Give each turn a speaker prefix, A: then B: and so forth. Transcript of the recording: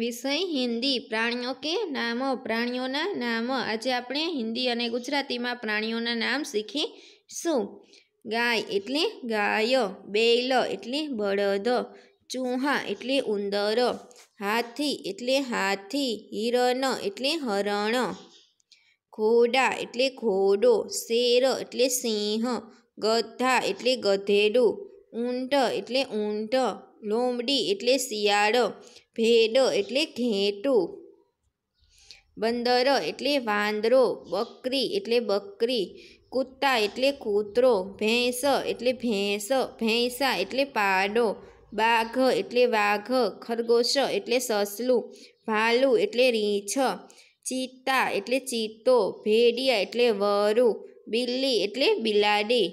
A: વિષય હિન્દી પ્રાણીઓ કે નામો પ્રાણીઓના નામ આજે આપણે હિન્દી અને ગુજરાતીમાં પ્રાણીઓના નામ શીખીશું ગાય એટલે ગાયો બેલો એટલે બળદ ચૂહા એટલે ઉંદર હાથી એટલે હાથી હિરણ એટલે હરણ ઘોડા એટલે ઘોડો શેર એટલે સિંહ ગધા એટલે ગધેડું ऊंड એટલે ઊંડ લોમડી એટલે શિયાળ ભેડો એટલે ઘેટુ બંદર એટલે વાંદરો બકરી એટલે બકરી કૂતરા એટલે કોતરો ભેંસ એટલે ભેંસ ભેંસા એટલે પાડો બાગ એટલે વાઘ ખરગોશ એટલે સસલું ભાલુ એટલે રીંછ ચિત્તા એટલે ચીતો ભેડિયા એટલે વરુ બિલી એટલે બિલાડી